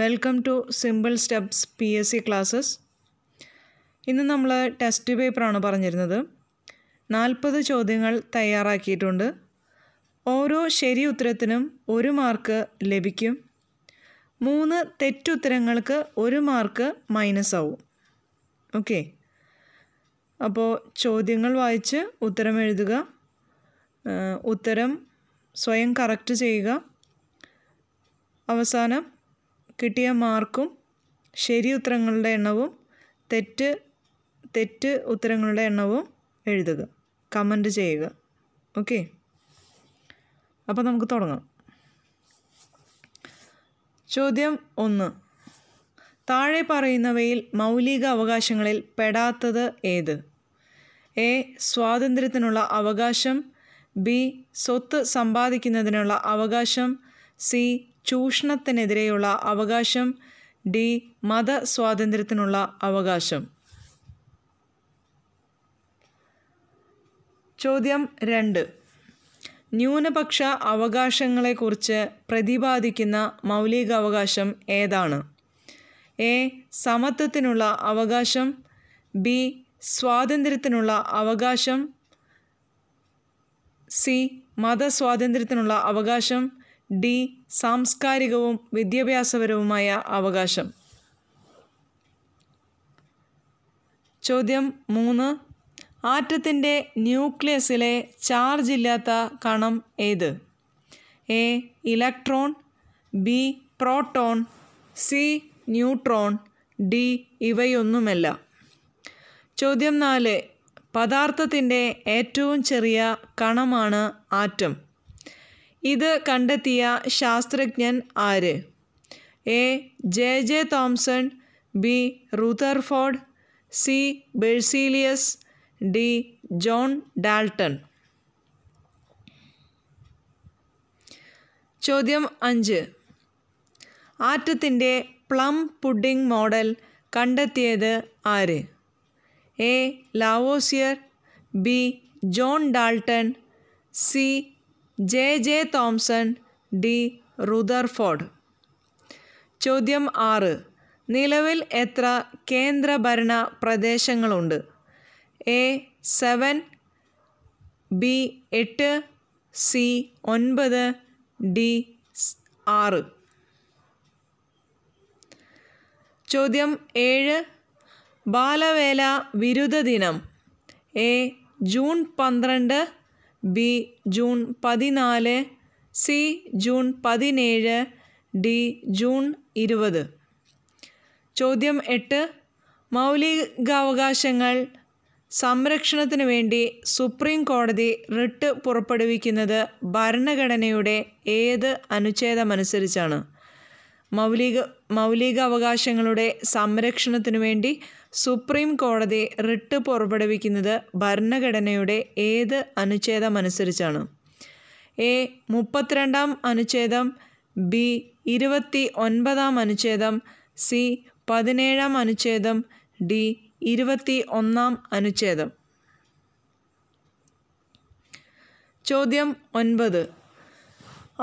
welcome to simple steps P S C classes ഇന്ന് നമ്മൾ test പേപ്പറാണ് പറഞ്ഞിരുന്നത് നാൽപ്പത് ചോദ്യങ്ങൾ തയ്യാറാക്കിയിട്ടുണ്ട് ഓരോ ശരി ഉത്തരത്തിനും ഒരു മാർക്ക് ലഭിക്കും മൂന്ന് തെറ്റുത്തരങ്ങൾക്ക് ഒരു മാർക്ക് മൈനസ് ആവും ഓക്കെ അപ്പോൾ ചോദ്യങ്ങൾ വായിച്ച് ഉത്തരം എഴുതുക ഉത്തരം സ്വയം കറക്റ്റ് ചെയ്യുക അവസാനം കിട്ടിയ മാർക്കും ശരി ഉത്തരങ്ങളുടെ എണ്ണവും തെറ്റ് തെറ്റ് ഉത്തരങ്ങളുടെ എണ്ണവും എഴുതുക കമൻറ്റ് ചെയ്യുക ഓക്കെ അപ്പോൾ നമുക്ക് തുടങ്ങാം ചോദ്യം ഒന്ന് താഴെ പറയുന്നവയിൽ മൗലിക അവകാശങ്ങളിൽ പെടാത്തത് ഏത് എ സ്വാതന്ത്ര്യത്തിനുള്ള അവകാശം ബി സ്വത്ത് സമ്പാദിക്കുന്നതിനുള്ള അവകാശം സി ചൂഷണത്തിനെതിരെയുള്ള അവകാശം ഡി മതസ്വാതന്ത്ര്യത്തിനുള്ള അവകാശം ചോദ്യം രണ്ട് ന്യൂനപക്ഷ അവകാശങ്ങളെക്കുറിച്ച് പ്രതിപാദിക്കുന്ന മൗലികാവകാശം ഏതാണ് എ സമത്വത്തിനുള്ള അവകാശം ബി സ്വാതന്ത്ര്യത്തിനുള്ള അവകാശം സി മതസ്വാതന്ത്ര്യത്തിനുള്ള അവകാശം ഡി സാംസ്കാരികവും വിദ്യാഭ്യാസപരവുമായ അവകാശം ചോദ്യം മൂന്ന് ആറ്റത്തിൻ്റെ ന്യൂക്ലിയസിലെ ചാർജ് ഇല്ലാത്ത കണം ഏത് A electron B proton C neutron D ഇവയൊന്നുമല്ല ചോദ്യം നാല് പദാർത്ഥത്തിൻ്റെ ഏറ്റവും ചെറിയ കണമാണ് ആറ്റം ഇത് കണ്ടെത്തിയ ശാസ്ത്രജ്ഞൻ ആര് A J J Thomson B Rutherford C Berzelius D John Dalton ചോദ്യം അഞ്ച് ആറ്റത്തിൻ്റെ പ്ലം പുഡിംഗ് മോഡൽ കണ്ടെത്തിയത് ആര് A Lavoisier B John Dalton C J J Thomson D Rutherford ചോദ്യം ആറ് നിലവിൽ എത്ര കേന്ദ്രഭരണ പ്രദേശങ്ങളുണ്ട് എ സെവൻ ബി എട്ട് സി ഒൻപത് ഡി ആറ് ചോദ്യം ഏഴ് ബാലവേല വിരുദ്ധ ദിനം എ ജൂൺ പന്ത്രണ്ട് ബി ജൂൺ പതിനാല് സി ജൂൺ പതിനേഴ് ഡി ജൂൺ ഇരുപത് ചോദ്യം എട്ട് മൗലികാവകാശങ്ങൾ സംരക്ഷണത്തിനു വേണ്ടി സുപ്രീം കോടതി റിട്ട് പുറപ്പെടുവിക്കുന്നത് ഭരണഘടനയുടെ ഏത് അനുച്ഛേദമനുസരിച്ചാണ് മൗലിക മൗലിക അവകാശങ്ങളുടെ സംരക്ഷണത്തിനു വേണ്ടി സുപ്രീം കോടതി റിട്ട് പുറപ്പെടുവിക്കുന്നത് ഭരണഘടനയുടെ ഏത് അനുച്ഛേദം അനുസരിച്ചാണ് എ മുപ്പത്തിരണ്ടാം അനുച്ഛേദം ബി ഇരുപത്തി ഒൻപതാം അനുച്ഛേദം സി പതിനേഴാം അനുച്ഛേദം ഡി ഇരുപത്തി ഒന്നാം അനുച്ഛേദം ചോദ്യം ഒൻപത്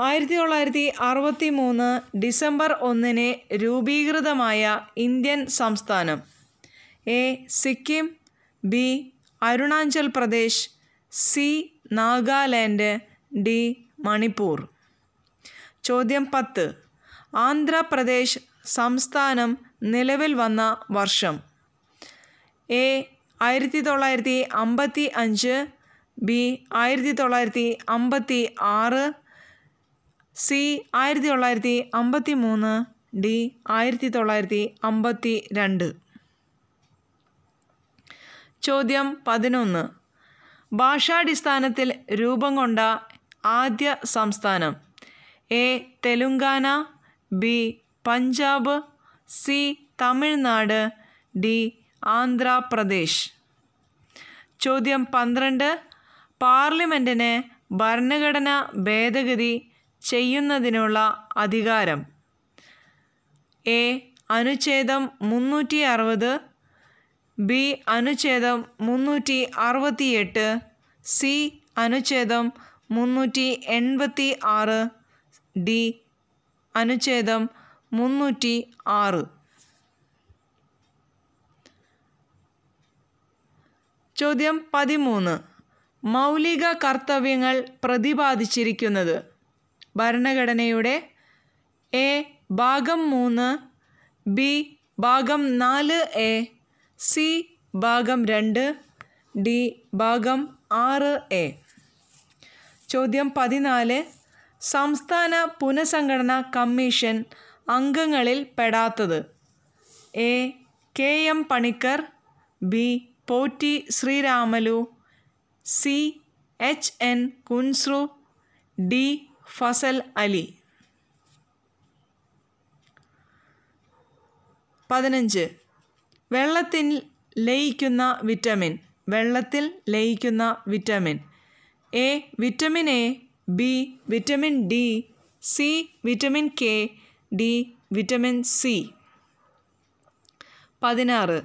ആയിരത്തി തൊള്ളായിരത്തി അറുപത്തി മൂന്ന് ഡിസംബർ ഒന്നിന് രൂപീകൃതമായ ഇന്ത്യൻ സംസ്ഥാനം A Sikkim B Arunachal Pradesh C Nagaland D Manipur ചോദ്യം പത്ത് ആന്ധ്രാപ്രദേശ് സംസ്ഥാനം നിലവിൽ വന്ന വർഷം എ ആയിരത്തി തൊള്ളായിരത്തി അമ്പത്തി അഞ്ച് ബി ആയിരത്തി തൊള്ളായിരത്തി അമ്പത്തി ആറ് സി ആയിരത്തി തൊള്ളായിരത്തി അമ്പത്തി മൂന്ന് ഡി ആയിരത്തി തൊള്ളായിരത്തി അമ്പത്തി രണ്ട് ചോദ്യം പതിനൊന്ന് ഭാഷാടിസ്ഥാനത്തിൽ രൂപം കൊണ്ട ആദ്യ സംസ്ഥാനം A Telangana B Punjab C Tamil Nadu D Andhra Pradesh ചോദ്യം പന്ത്രണ്ട് പാർലമെൻറ്റിന് ഭരണഘടന ഭേദഗതി ചെയ്യുന്നതിനുള്ള അധികാരം എ അനുച്ഛേദം മുന്നൂറ്റി അറുപത് ബി അനുച്ഛേദം മുന്നൂറ്റി അറുപത്തിയെട്ട് സി അനുച്ഛേദം മുന്നൂറ്റി എൺപത്തി ആറ് ഡി അനുച്ഛേദം മുന്നൂറ്റി ആറ് ചോദ്യം പതിമൂന്ന് മൗലിക കർത്തവ്യങ്ങൾ പ്രതിപാദിച്ചിരിക്കുന്നത് ഭരണഘടനയുടെ എ ഭാഗം മൂന്ന് ബി ഭാഗം നാല് എ സി ഭാഗം രണ്ട് ഡി ഭാഗം ആറ് എ ചോദ്യം പതിനാല് സംസ്ഥാന പുനഃസംഘടന കമ്മീഷൻ അംഗങ്ങളിൽ പെടാത്തത് A K M Panikkar B Potti Sriramulu C H N Kunzru D Fazal Ali പതിനഞ്ച് വെള്ളത്തിൽ ലയിക്കുന്ന വിറ്റമിൻ വെള്ളത്തിൽ ലയിക്കുന്ന vitamin A vitamin A B vitamin D C vitamin K D vitamin C പതിനാറ്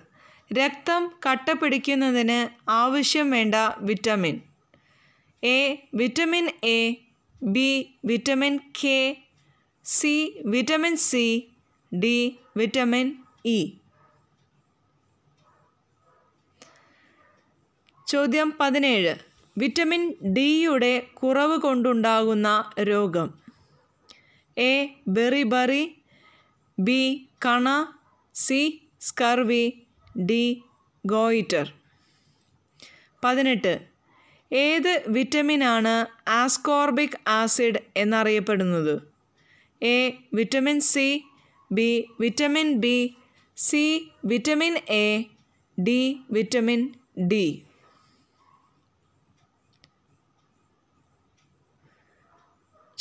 രക്തം കട്ട പിടിക്കുന്നതിന് ആവശ്യം വേണ്ട vitamin A vitamin A B vitamin K C vitamin C D vitamin E ചോദ്യം പതിനേഴ് വിറ്റമിൻ ഡിയുടെ കുറവ് കൊണ്ടുണ്ടാകുന്ന രോഗം എ ബെറി ബറി ബി കണ സി സ്കർവി ഡി ഗോയിറ്റർ പതിനെട്ട് ഏത് വിറ്റമിനാണ് ആസ്കോർബിക് ആസിഡ് എന്നറിയപ്പെടുന്നത് A vitamin C B vitamin B C vitamin A D vitamin D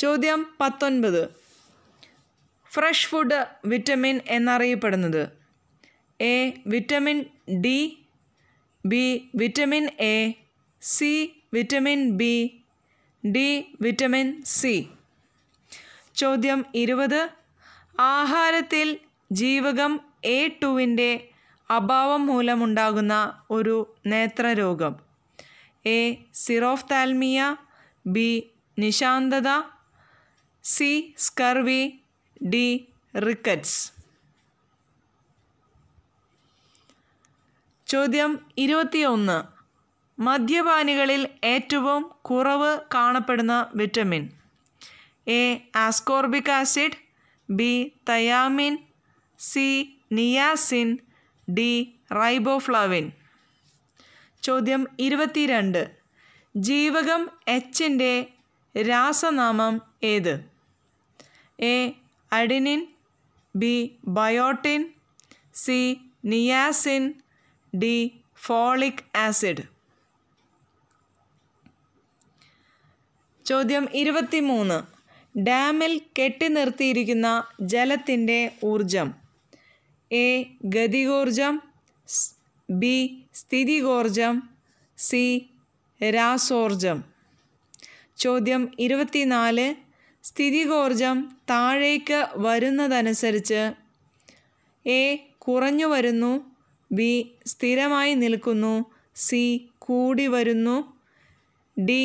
ചോദ്യം പത്തൊൻപത് ഫ്രഷ് ഫുഡ് വിറ്റമിൻ എന്നറിയപ്പെടുന്നത് A vitamin D B vitamin A C vitamin B D vitamin C ചോദ്യം ഇരുപത് ആഹാരത്തിൽ ജീവകം എ ടുവിൻ്റെ അഭാവം മൂലമുണ്ടാകുന്ന ഒരു നേത്രരോഗം എ സിറോഫ്താൽമിയ ബി നിശാന്തത സി സ്കർവി ഡി റിക്കറ്റ്സ് ചോദ്യം ഇരുപത്തിയൊന്ന് മദ്യപാനികളിൽ ഏറ്റവും കുറവ് കാണപ്പെടുന്ന vitamin A ascorbic acid B thiamine C niacin D riboflavin ചോദ്യം ഇരുപത്തിരണ്ട് ജീവകം എച്ചിൻ്റെ രാസനാമം ഏത് A adenine B biotin C niacin D folic acid ചോദ്യം മൂന്ന് ഡാമിൽ നിർത്തിയിരിക്കുന്ന ജലത്തിൻ്റെ ഊർജം എ ഗതികോർജം ബി സ്ഥിതികോർജം സി രാസോർജം ചോദ്യം ഇരുപത്തിനാല് സ്ഥിതികോർജം താഴേക്ക് വരുന്നതനുസരിച്ച് എ കുറഞ്ഞു വരുന്നു ബി സ്ഥിരമായി നിൽക്കുന്നു സി കൂടി വരുന്നു ഡി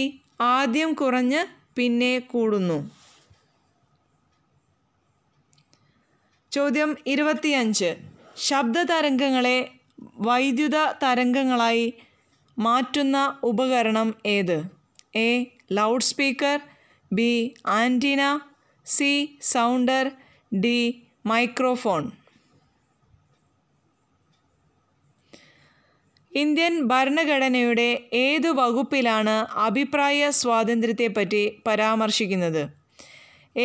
ആദ്യം കുറഞ്ഞ് പിന്നെ കൂടുന്നു ചോദ്യം ഇരുപത്തിയഞ്ച് ശബ്ദ തരംഗങ്ങളെ വൈദ്യുത തരംഗങ്ങളായി മാറ്റുന്ന ഉപകരണം ഏത് A loud speaker B antenna C sounder D microphone Indian ഭരണഘടനയുടെ ഏതു വകുപ്പിലാണ് അഭിപ്രായ സ്വാതന്ത്ര്യത്തെപ്പറ്റി പരാമർശിക്കുന്നത്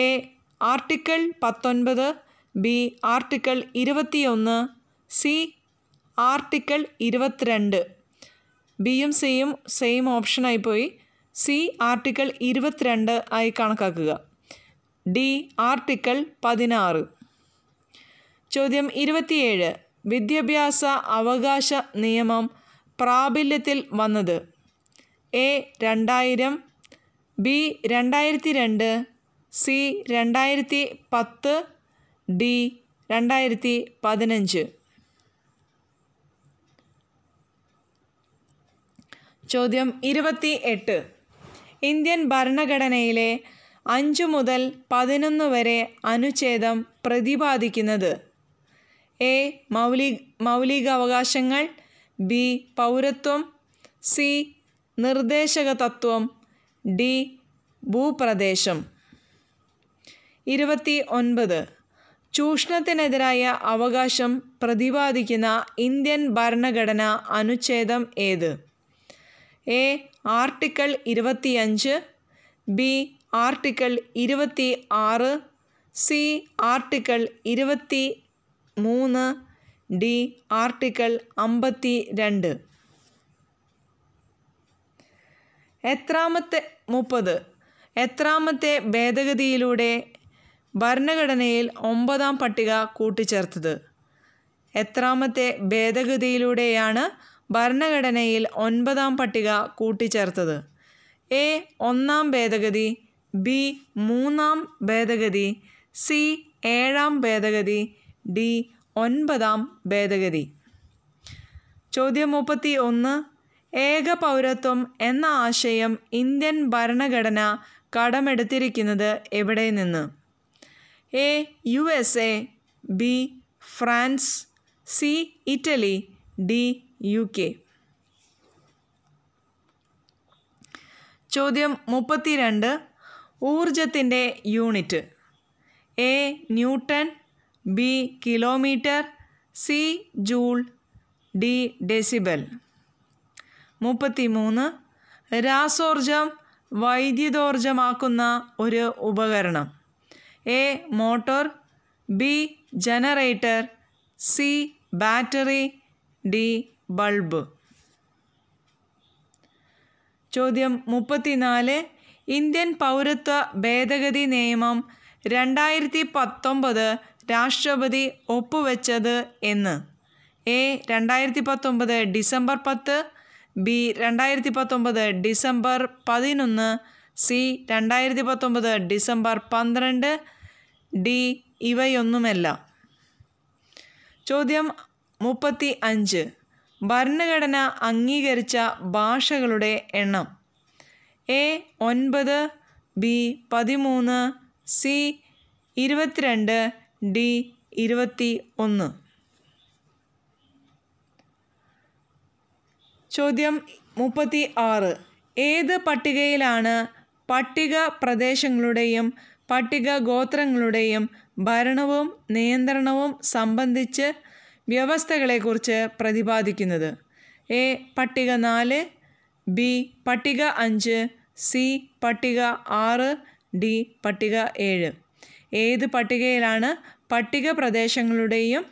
എ ആർട്ടിക്കിൾ പത്തൊൻപത് ബി ആർട്ടിക്കിൾ ഇരുപത്തിയൊന്ന് സി ആർട്ടിക്കിൾ ഇരുപത്തിരണ്ട് ബിയും സിയും സെയിം ഓപ്ഷനായി പോയി സി ആർട്ടിക്കിൾ ഇരുപത്തിരണ്ട് ആയി കണക്കാക്കുക ഡി ആർട്ടിക്കിൾ പതിനാറ് ചോദ്യം ഇരുപത്തിയേഴ് വിദ്യാഭ്യാസ അവകാശ നിയമം പ്രാബല്യത്തിൽ വന്നത് എ രണ്ടായിരം ബി രണ്ടായിരത്തി രണ്ട് സി രണ്ടായിരത്തി പത്ത് ഡി രണ്ടായിരത്തി പതിനഞ്ച് ചോദ്യം ഇരുപത്തി എട്ട് ഇന്ത്യൻ ഭരണഘടനയിലെ അഞ്ചു മുതൽ പതിനൊന്ന് വരെ അനുച്ഛേദം പ്രതിപാദിക്കുന്നത് എ മൗലിക അവകാശങ്ങൾ ബി പൗരത്വം സി നിർദ്ദേശക തത്വം ഡി ഭൂപ്രദേശം ഇരുപത്തി ഒൻപത് ചൂഷണത്തിനെതിരായ അവകാശം പ്രതിപാദിക്കുന്ന ഇന്ത്യൻ ഭരണഘടന അനുച്ഛേദം ഏത് എ ആർട്ടിക്കിൾ ഇരുപത്തിയഞ്ച് ബി ആർട്ടിക്കിൾ ഇരുപത്തി ആറ് സി ആർട്ടിക്കിൾ ഇരുപത്തി മൂന്ന് ഡി ആർട്ടിക്കിൾ അമ്പത്തി രണ്ട് എത്രാമത്തെ മുപ്പത് എത്രാമത്തെ ഭേദഗതിയിലൂടെ ഭരണഘടനയിൽ ഒമ്പതാം പട്ടിക കൂട്ടിച്ചേർത്തത് എത്രാമത്തെ ഭേദഗതിയിലൂടെയാണ് ഭരണഘടനയിൽ ഒൻപതാം പട്ടിക കൂട്ടിച്ചേർത്തത് എ ഒന്നാം ഭേദഗതി ബി മൂന്നാം ഭേദഗതി സി ഏഴാം ഭേദഗതി ഡി ഒൻപതാം ഭേദഗതി ചോദ്യം മുപ്പത്തി ഒന്ന് ഏക പൗരത്വം എന്ന ആശയം ഇന്ത്യൻ ഭരണഘടന കടമെടുത്തിരിക്കുന്നത് എവിടെ നിന്ന് A U S A B France C Italy D U K ചോദ്യം മുപ്പത്തിരണ്ട് ഊർജത്തിൻ്റെ unit A newton B kilometre C joule D decibel മുപ്പത്തിമൂന്ന് രാസോർജം വൈദ്യുതോർജ്ജമാക്കുന്ന ഒരു ഉപകരണം A motor B generator C battery D bulb ചോദ്യം മുപ്പത്തിനാല് ഇന്ത്യൻ പൗരത്വ ഭേദഗതി നിയമം രണ്ടായിരത്തി പത്തൊമ്പത് രാഷ്ട്രപതി ഒപ്പുവെച്ചത് എന്ന് എ രണ്ടായിരത്തി പത്തൊമ്പത് ഡിസംബർ പത്ത് ബി രണ്ടായിരത്തി പത്തൊമ്പത് ഡിസംബർ പതിനൊന്ന് സി രണ്ടായിരത്തി പത്തൊമ്പത് ഡിസംബർ പന്ത്രണ്ട് ഡി ഇവയൊന്നുമല്ല ചോദ്യം മുപ്പത്തി അഞ്ച് ഭരണഘടന അംഗീകരിച്ച ഭാഷകളുടെ എണ്ണം എ ഒൻപത് ബി പതിമൂന്ന് സി ഇരുപത്തിരണ്ട് ഡി ഇരുപത്തി ഒന്ന് ചോദ്യം മുപ്പത്തി ആറ് ഏത് പട്ടികയിലാണ് പട്ടിക പ്രദേശങ്ങളുടെയും പട്ടിക ഗോത്രങ്ങളുടെയും ഭരണവും നിയന്ത്രണവും സംബന്ധിച്ച് വ്യവസ്ഥകളെക്കുറിച്ച് പ്രതിപാദിക്കുന്നത് എ പട്ടിക നാല് ബി പട്ടിക അഞ്ച് സി പട്ടിക ആറ് ഡി പട്ടിക ഏഴ് ഏത് പട്ടികയിലാണ് പട്ടിക പ്രദേശങ്ങളുടെയും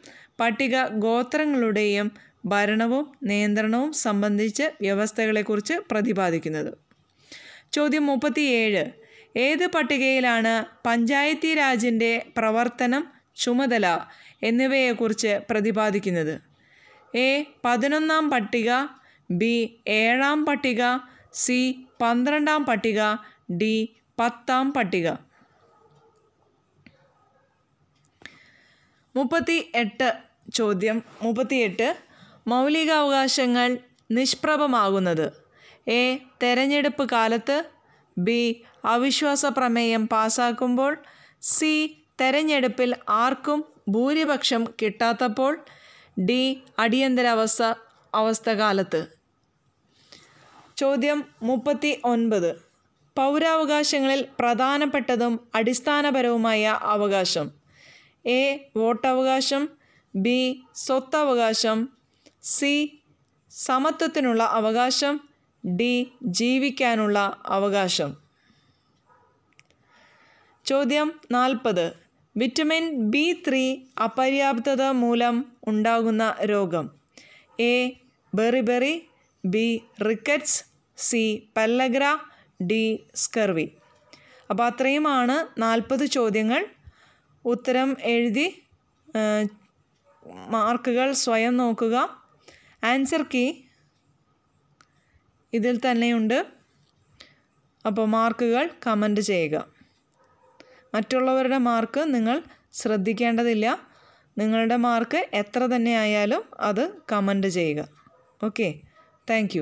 പട്ടിക ഗോത്രങ്ങളുടെയും ഭരണവും നിയന്ത്രണവും സംബന്ധിച്ച് വ്യവസ്ഥകളെക്കുറിച്ച് പ്രതിപാദിക്കുന്നത് ചോദ്യം മുപ്പത്തിയേഴ് ഏത് പട്ടികയിലാണ് പഞ്ചായത്തി രാജിൻ്റെ പ്രവർത്തനം ചുമതല എന്നിവയെക്കുറിച്ച് പ്രതിപാദിക്കുന്നത് എ പതിനൊന്നാം പട്ടിക ബി ഏഴാം പട്ടിക സി പന്ത്രണ്ടാം പട്ടിക ഡി പത്താം പട്ടിക മുപ്പത്തി എട്ട് ചോദ്യം മുപ്പത്തിയെട്ട് മൗലികാവകാശങ്ങൾ നിഷ്പ്രഭമാകുന്നത് എ തെരഞ്ഞെടുപ്പ് കാലത്ത് ബി അവിശ്വാസ പ്രമേയം പാസാക്കുമ്പോൾ സി തെരഞ്ഞെടുപ്പിൽ ആർക്കും ഭൂരിപക്ഷം കിട്ടാത്തപ്പോൾ ഡി അടിയന്തരാവസ്ഥ അവസ്ഥ കാലത്ത് ചോദ്യം മുപ്പത്തി ഒൻപത് പൗരാവകാശങ്ങളിൽ പ്രധാനപ്പെട്ടതും അടിസ്ഥാനപരവുമായ അവകാശം എ വോട്ടവകാശം ബി സ്വത്തവകാശം സി സമത്വത്തിനുള്ള അവകാശം ഡി ജീവിക്കാനുള്ള അവകാശം ചോദ്യം നാൽപ്പത് വിറ്റമിൻ ബി ത്രീ അപര്യാപ്തത മൂലം ഉണ്ടാകുന്ന രോഗം A beriberi B rickets C pellagra D scurvy അപ്പോൾ അത്രയുമാണ് നാൽപ്പത് ചോദ്യങ്ങൾ ഉത്തരം എഴുതി മാർക്കുകൾ സ്വയം നോക്കുക ആൻസർ കീ ഇതിൽ തന്നെയുണ്ട് അപ്പോൾ മാർക്കുകൾ കമൻ്റ് ചെയ്യുക മറ്റുള്ളവരുടെ മാർക്ക് നിങ്ങൾ ശ്രദ്ധിക്കേണ്ടതില്ല നിങ്ങളുടെ മാർക്ക് എത്ര തന്നെ ആയാലും അത് കമൻ്റ് ചെയ്യുക ഓക്കെ താങ്ക്